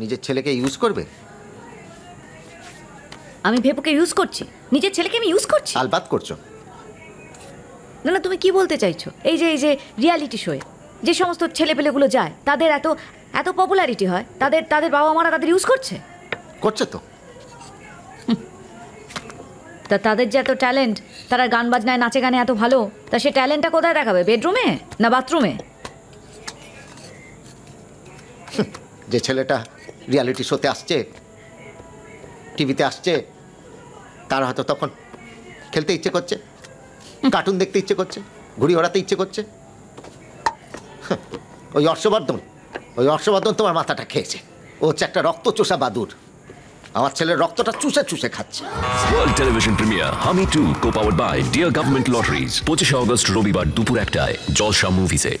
নিজের ছেলেকে ইউজ করবে আমি ভেপুকে ইউজ করছি নিজের ছেলেকে আমি ইউজ করছি আলবাত করছো না না তুমি কি বলতে চাইছো এই যে এই যে রিয়ালিটি শোয়ে যে সমস্ত ছেলেপেলেগুলো যায় তাদের এত এত পপুলারিটি হয় তাদের তাদের বাবা মারা তাদের ইউজ করছে করছে তো তা তাদের যে এত ট্যালেন্ট তারা গান বাজনায় নাচে গানে এত ভালো তা সে ট্যালেন্টটা কোথায় দেখাবে বেডরুমে না বাথরুমে যে ছেলেটা রিয়ালিটি শোতে আসছে টিভিতে আসছে তার হয়তো তখন খেলতে ইচ্ছে করছে কার্টুন দেখতে ইচ্ছে করছে ঘুড়ি ওড়াতে ইচ্ছে করছে ওই হর্ষবর্ধন ওই হর্ষবর্ধন তোমার মাথাটা খেয়েছে ও হচ্ছে একটা রক্ত চোষা বাদুর আমার ছেলের রক্তটা চুষে চুষে খাচ্ছে ওয়ার্ল্ড টেলিভিশন প্রিমিয়ার হামি টু কো power by dear government lotteries পঁচিশে অগস্ট রবিবার দুপুর একটায় জলসা মুভিসে